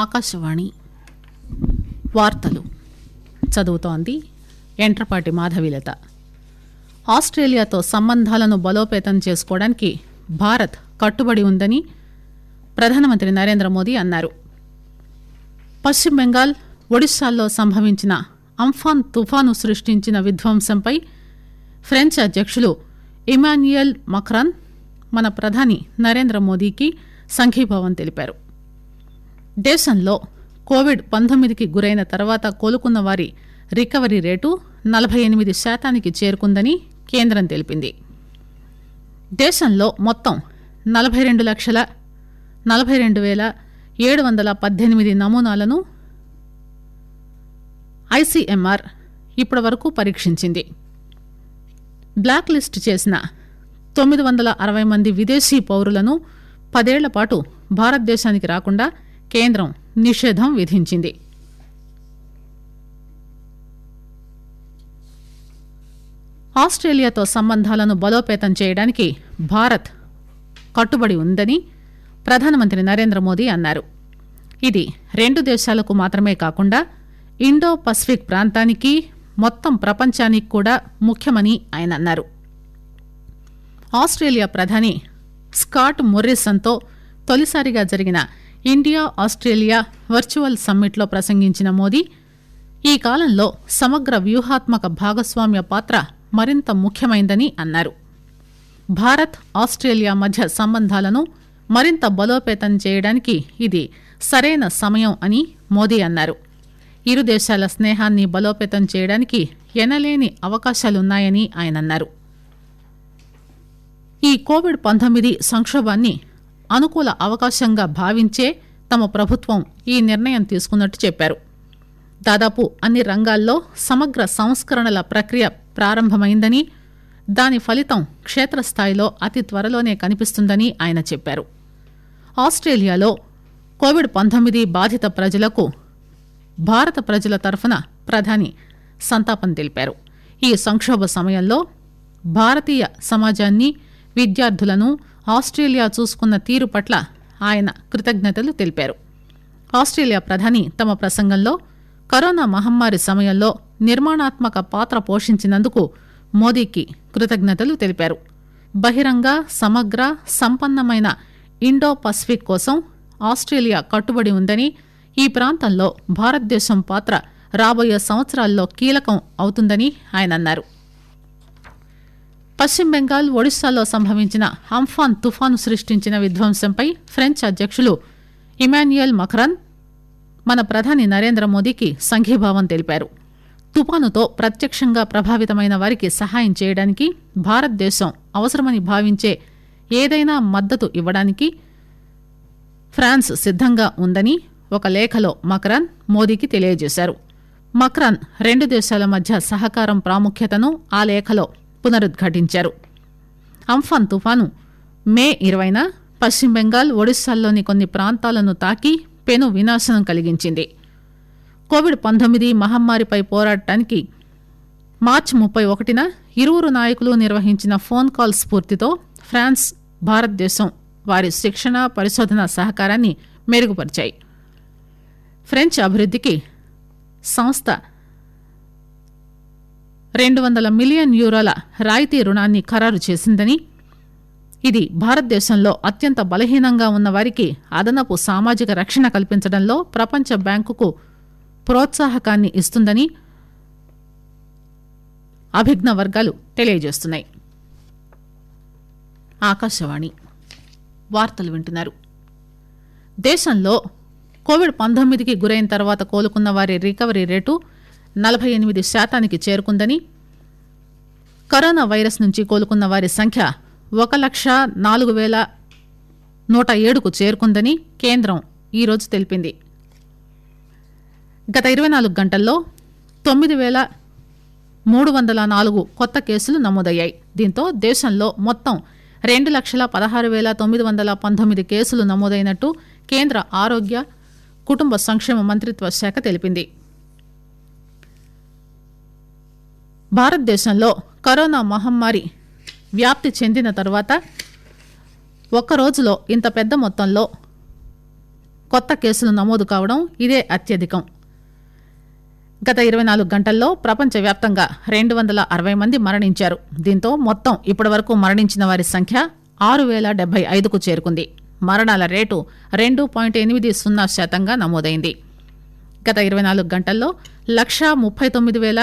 ఆకాశవాణి వార్తలు చదువుతోంది ఎంట్రపాటి మాధవిలత ఆస్ట్రేలియాతో సంబంధాలను బలోపేతం చేసుకోవడానికి భారత్ కట్టుబడి ఉందని ప్రధానమంత్రి నరేంద్ర మోదీ అన్నారు పశ్చిమ బెంగాల్ ఒడిశాల్లో సంభవించిన అంఫాన్ తుఫాను సృష్టించిన విధ్వంసంపై ఫ్రెంచ్ అధ్యక్షులు ఇమాన్యుయల్ మక్రాన్ మన ప్రధాని నరేంద్ర మోదీకి సంఘీభావం తెలిపారు దేశంలో కోవిడ్ పంతొమ్మిదికి గురైన తర్వాత కోలుకున్న వారి రికవరీ రేటు నలభై ఎనిమిది శాతానికి చేరుకుందని కేంద్రం తెలిపింది దేశంలో మొత్తం నలభై రెండు లక్షల నలభై రెండు వేల ఏడు వందల పద్దెనిమిది నమూనాలను ఐసీఎంఆర్ ఇప్పటి వరకు పరీక్షించింది బ్లాక్ లిస్ట్ చేసిన తొమ్మిది వందల అరవై మంది విదేశీ పౌరులను పదేళ్ల పాటు భారతదేశానికి రాకుండా కేంద్రం నిషేధం విధించింది ఆస్టేలియాతో సంబంధాలను బలోపేతం చేయడానికి భారత్ కట్టుబడి ఉందని ప్రధానమంత్రి నరేంద్ర మోదీ అన్నారు ఇది రెండు దేశాలకు మాత్రమే కాకుండా ఇండో పసిఫిక్ ప్రాంతానికి మొత్తం ప్రపంచానికి కూడా ముఖ్యమని ఆయన అన్నారు ఆస్ట్రేలియా ప్రధాని స్కాట్ మొర్రిసన్తో తొలిసారిగా జరిగిన ఇండియా ఆస్టేలియా వర్చువల్ సమ్మిట్లో ప్రసంగించిన మోదీ ఈ కాలంలో సమగ్ర వ్యూహాత్మక భాగస్వామ్య పాత్ర మరింత ముఖ్యమైందని అన్నారు భారత్ ఆస్టేలియా మధ్య సంబంధాలను మరింత బలోపేతం చేయడానికి ఇది సరైన సమయం అని మోదీ అన్నారు ఇరు దేశాల స్నేహాన్ని బలోపేతం చేయడానికి ఎనలేని అవకాశాలున్నాయని ఆయన అన్నారు ఈ కోవిడ్ పంతొమ్మిది సంక్షోభాన్ని అనుకూల అవకాశంగా భావించే తమ ప్రభుత్వం ఈ నిర్ణయం తీసుకున్నట్టు చెప్పారు దాదాపు అన్ని రంగాల్లో సమగ్ర సంస్కరణల ప్రక్రియ ప్రారంభమైందని దాని ఫలితం క్షేత్రస్థాయిలో అతి త్వరలోనే కనిపిస్తుందని ఆయన చెప్పారు ఆస్టేలియాలో కోవిడ్ పంతొమ్మిది బాధిత ప్రజలకు భారత ప్రజల తరఫున ప్రధాని సంతాపం తెలిపారు ఈ సంక్షోభ సమయంలో భారతీయ సమాజాన్ని విద్యార్థులను ఆస్టేలియా చూసుకున్న తీరు పట్ల ఆయన కృతజ్ఞతలు తెలిపారు ఆస్టేలియా ప్రధాని తమ ప్రసంగంలో కరోనా మహమ్మారి సమయంలో నిర్మాణాత్మక పాత్ర పోషించినందుకు మోదీకి కృతజ్ఞతలు తెలిపారు బహిరంగ సమగ్ర సంపన్నమైన ఇండో పసిఫిక్ కోసం ఆస్టేలియా కట్టుబడి ఉందని ఈ ప్రాంతంలో భారతదేశం పాత్ర రాబోయే సంవత్సరాల్లో కీలకం అవుతుందని ఆయన అన్నారు పశ్చిమ బెంగాల్ ఒడిశాలో సంభవించిన అంఫాన్ తుఫాను సృష్టించిన విధ్వంసంపై ఫ్రెంచ్ అధ్యకులు ఇమాన్యుయల్ మక్రాన్ మన ప్రధాని నరేంద్ర మోదీకి సంఘీభావం తెలిపారు తుపానుతో ప్రత్యక్షంగా ప్రభావితమైన వారికి సహాయం చేయడానికి భారతదేశం అవసరమని భావించే ఏదైనా మద్దతు ఇవ్వడానికి ఫ్రాన్స్ సిద్దంగా ఉందని ఒక లేఖలో మక్రాన్ మోదీకి తెలియజేశారు మక్రాన్ రెండు దేశాల మధ్య సహకారం ప్రాముఖ్యతను ఆ లేఖలో పునరుద్ఘాటించారు అంఫాన్ తుఫాను మే ఇరవైన పశ్చిమ బెంగాల్ ఒడిశాల్లోని కొన్ని ప్రాంతాలను తాకి పెను వినాశనం కలిగించింది కోవిడ్ పంతొమ్మిది మహమ్మారిపై పోరాటానికి మార్చి ముప్పై ఒకటిన ఇరువురు నాయకులు నిర్వహించిన ఫోన్ కాల్ స్ఫూర్తితో ఫ్రాన్స్ భారతదేశం వారి శిక్షణ పరిశోధన సహకారాన్ని మెరుగుపరిచాయి ఫ్రెంచ్ అభివృద్ధికి సంస్థ రెండు వందల మిలియన్ యూరోల రాయితీ రుణాన్ని ఖరారు చేసిందని ఇది భారతదేశంలో అత్యంత బలహీనంగా ఉన్న వారికి అదనపు సామాజిక రక్షణ కల్పించడంలో ప్రపంచ బ్యాంకుకు ప్రోత్సాహకాన్ని ఇస్తుందని అభిజ్ఞ వర్గాలు తెలియజేస్తున్నాయి ఆకాశవాణి వార్తలు వింటున్నారు దేశంలో కోవిడ్ పంతొమ్మిదికి గురైన తర్వాత కోలుకున్న వారి రికవరీ రేటు నలభై ఎనిమిది శాతానికి చేరుకుందని కరోనా వైరస్ నుంచి కోలుకున్న వారి సంఖ్య ఒక లక్ష నాలుగు పేల నూట ఏడుకు చేరుకుందని కేంద్రం ఈరోజు తెలిపింది గత ఇరవై నాలుగు గంటల్లో తొమ్మిది పేల మూడు వందల నాలుగు కొత్త కేసులు నమోదయ్యాయి దీంతో దేశంలో మొత్తం రెండు లక్షల పదహారు పేల తొమ్మిది వందల పంతొమ్మిది కేసులు నమోదైనట్టు కేంద్ర ఆరోగ్య కుటుంబ సంక్షేమ మంత్రిత్వ శాఖ తెలిపింది భారతదేశంలో కరోనా మహమ్మారి వ్యాప్తి చెందిన తర్వాత ఒక్కరోజులో ఇంత పెద్ద మొత్తంలో కొత్త కేసులు నమోదు కావడం ఇదే అత్యధికం గత ఇరవై నాలుగు గంటల్లో ప్రపంచవ్యాప్తంగా రెండు వందల అరవై మంది మరణించారు దీంతో మొత్తం ఇప్పటివరకు మరణించిన వారి సంఖ్య ఆరు వేల డెబ్బై ఐదుకు చేరుకుంది మరణాల రేటు రెండు పాయింట్ ఎనిమిది సున్నా శాతంగా నమోదైంది గత ఇరవై నాలుగు గంటల్లో లక్షా ముప్పై తొమ్మిది వేల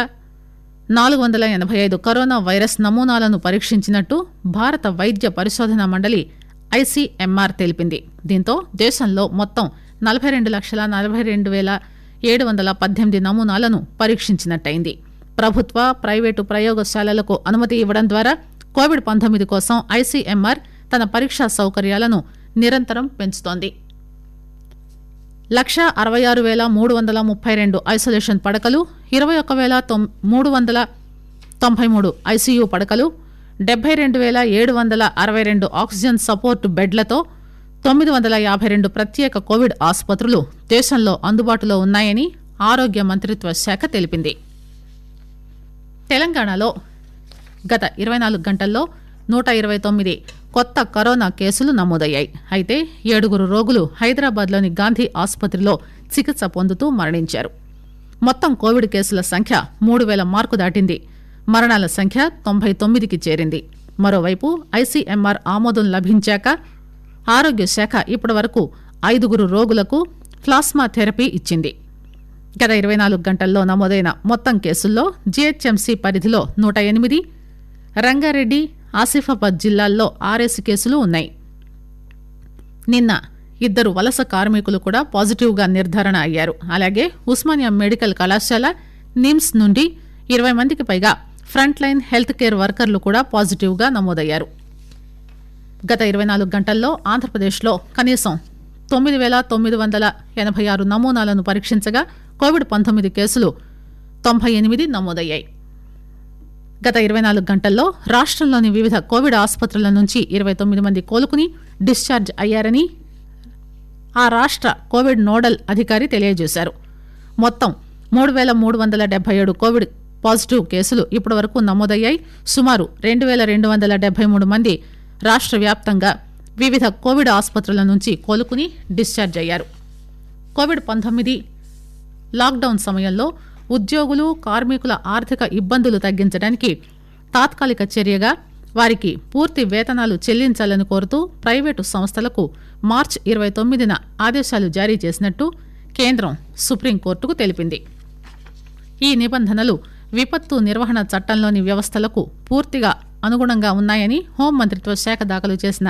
నాలుగు వందల ఎనబై ఐదు కరోనా వైరస్ నమూనాలను పరీక్షించినట్టు భారత వైద్య పరిశోధన మండలి ఐసీఎంఆర్ తెలిపింది దీంతో దేశంలో మొత్తం నలబై రెండు లక్షల నలబై రెండు వేల ఏడు వందల పద్దెనిమిది నమూనాలను పరీక్షించినట్టయింది ప్రభుత్వ ప్రైవేటు ప్రయోగశాలలకు అనుమతి ఇవ్వడం ద్వారా కోవిడ్ పంతొమ్మిది కోసం ఐసీఎంఆర్ తన పరీక్షా సౌకర్యాలను నిరంతరం పెంచుతోంది లక్షా అరవై ఆరు వేల మూడు వందల ముప్పై రెండు ఐసోలేషన్ పడకలు ఇరవై ఒక్క వేల మూడు వందల తొంభై మూడు ఐసీయూ పడకలు డెబ్బై రెండు వేల ఏడు వందల అరవై రెండు ఆక్సిజన్ సపోర్ట్ బెడ్లతో తొమ్మిది వందల యాభై రెండు ప్రత్యేక కోవిడ్ ఆసుపత్రులు దేశంలో అందుబాటులో ఉన్నాయని ఆరోగ్య మంత్రిత్వ శాఖ తెలిపింది తెలంగాణలో గత ఇరవై నాలుగు గంటల్లో నూట ఇరవై తొమ్మిది కొత్త కరోనా కేసులు నమోదయ్యాయి అయితే ఏడుగురు రోగులు హైదరాబాద్లోని గాంధీ ఆసుపత్రిలో చికిత్స పొందుతూ మరణించారు మొత్తం కోవిడ్ కేసుల సంఖ్య మూడు పేల మార్కు దాటింది మరణాల సంఖ్య తొంభై తొమ్మిదికి చేరింది మరోవైపు ఐసీఎంఆర్ ఆమోదం లభించాక ఆరోగ్య శాఖ ఇప్పటివరకు ఐదుగురు రోగులకు ప్లాస్మా థెరపీ ఇచ్చింది గత ఇరవై నాలుగు గంటల్లో నమోదైన మొత్తం కేసుల్లో జీహెచ్ఎంసీ పరిధిలో నూట ఎనిమిది రంగారెడ్డి ఆసిఫాబాద్ జిల్లాల్లో ఆర్ఎస్ కేసులు ఉన్నాయి నిన్న ఇద్దరు వలస కార్మికులు కూడా పాజిటివ్ గా నిర్ధారణ అయ్యారు అలాగే ఉస్మానియా మెడికల్ కళాశాల నిమ్స్ నుండి ఇరవై మందికి పైగా ఫ్రంట్ లైన్ హెల్త్ కేర్ వర్కర్లు కూడా పాజిటివ్ గా నమోదయ్యారు గత ఇరవై నాలుగు గంటల్లో ఆంధ్రప్రదేశ్లో కనీసం తొమ్మిది వేల తొమ్మిది వందల ఎనభై ఆరు నమూనాలను పరీక్షించగా కోవిడ్ పంతొమ్మిది కేసులు తొంభై ఎనిమిది నమోదయ్యాయి గత ఇరవై నాలుగు గంటల్లో రాష్టంలోని వివిధ కోవిడ్ ఆసుపత్రుల నుంచి ఇరవై తొమ్మిది మంది కోలుకుని డిశ్చార్జ్ అయ్యారని ఆ రాష్ట కోవిడ్ నోడల్ అధికారి తెలియజేశారు మొత్తం మూడు వేల మూడు వందల డెబ్బై ఏడు కోవిడ్ పాజిటివ్ కేసులు ఇప్పటి వరకు నమోదయ్యాయి సుమారు రెండు వేల రెండు వందల డెబ్బై మూడు మంది రాష్ట్ర వ్యాప్తంగా వివిధ కోవిడ్ ఆసుపత్రుల నుంచి కోలుకుని డిశ్చార్జ్ అయ్యారు కోవిడ్ పంతొమ్మిది లాక్డౌన్ సమయంలో ఉద్యోగులు కార్మికుల ఆర్థిక ఇబ్బందులు తగ్గించడానికి తాత్కాలిక చర్యగా వారికి పూర్తి వేతనాలు చెల్లించాలని కోరుతూ ప్రైవేటు సంస్థలకు మార్చి ఇరవై తొమ్మిదిన ఆదేశాలు జారీ చేసినట్టు కేంద్రం సుప్రీంకోర్టుకు తెలిపింది ఈ నిబంధనలు విపత్తు నిర్వహణ చట్టంలోని వ్యవస్థలకు పూర్తిగా అనుగుణంగా ఉన్నాయని హోంమంత్రిత్వ శాఖ దాఖలు చేసిన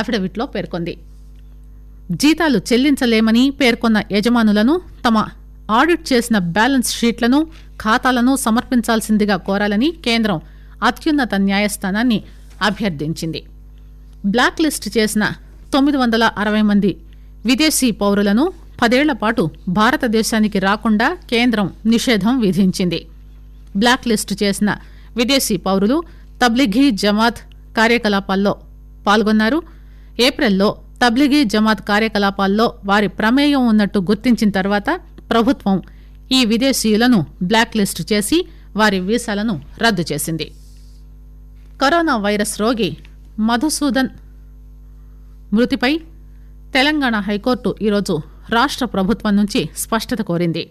అఫిడవిట్లో పేర్కొంది జీతాలు చెల్లించలేమని పేర్కొన్న యజమానులను తమ ఆడిట్ చేసిన బ్యాలెన్స్ షీట్లను ఖాతాలను సమర్పించాల్సిందిగా కోరాలని కేంద్రం అత్యున్నత న్యాయస్థానాన్ని అభ్యర్థించింది బ్లాక్ లిస్ట్ చేసిన తొమ్మిది వందల అరవై మంది విదేశీ పౌరులను పదేళ్ల పాటు భారతదేశానికి రాకుండా కేంద్రం నిషేధం విధించింది బ్లాక్ లిస్ట్ చేసిన విదేశీ పౌరులు తబ్లిఘీ జమాత్ కార్యకలాపాల్లో పాల్గొన్నారు ఏప్రిల్లో తబ్లిఘీ జమాత్ కార్యకలాపాల్లో వారి ప్రమేయం ఉన్నట్టు గుర్తించిన తర్వాత ప్రభుత్వం ఈ విదేశీయులను బ్లాక్ లిస్ట్ చేసి వారి వీసాలను రద్దు చేసింది కరోనా వైరస్ రోగి మధుసూదన్ మృతిపై తెలంగాణ హైకోర్టు ఈరోజు రాష్ట ప్రభుత్వం నుంచి స్పష్టత కోరింది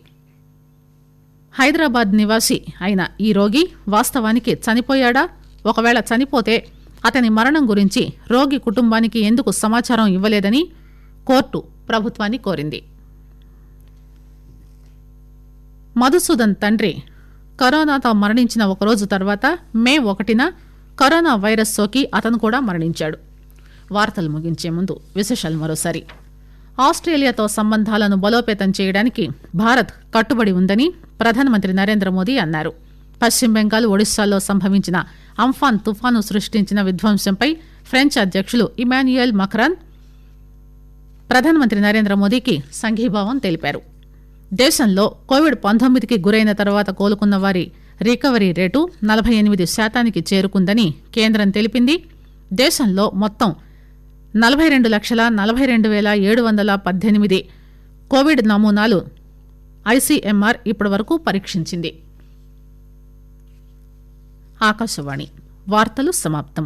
హైదరాబాద్ నివాసి అయిన ఈ రోగి వాస్తవానికి చనిపోయాడా ఒకవేళ చనిపోతే అతని మరణం గురించి రోగి కుటుంబానికి ఎందుకు సమాచారం ఇవ్వలేదని కోర్టు ప్రభుత్వాన్ని కోరింది మధుసూదన్ తండ్రి కరోనాతో మరణించిన ఒకరోజు తర్వాత మే ఒకటిన కరోనా వైరస్ సోకి అతను కూడా మరణించాడు వార్తలు ముగించే ముందు విశేషాలు మరోసారి ఆస్ట్రేలియాతో సంబంధాలను బలోపేతం చేయడానికి భారత్ కట్టుబడి ఉందని ప్రధానమంత్రి నరేంద్ర మోదీ అన్నారు పశ్చిమ బెంగాల్ ఒడిశాలో సంభవించిన అంఫాన్ తుఫాను సృష్టించిన విధ్వంసంపై ఫ్రెంచ్ అధ్యక్షులు ఇమాన్యుయల్ మక్రాన్ ప్రధానమంత్రి నరేంద్ర మోదీకి సంఘీభావం తెలిపారు దేశంలో కోవిడ్ పంతొమ్మిదికి గురైన తర్వాత కోలుకున్న వారి రికవరీ రేటు నలబై ఎనిమిది శాతానికి చేరుకుందని కేంద్రం తెలిపింది దేశంలో మొత్తం నలబై రెండు లక్షల నలబై రెండు పేల ఏడు వందల పద్దెనిమిది కోవిడ్ నమూనాలు ఐసీఎంఆర్ ఇప్పటి వరకు పరీక్షించింది ఆకాశవాణి వార్తలు సమాప్తం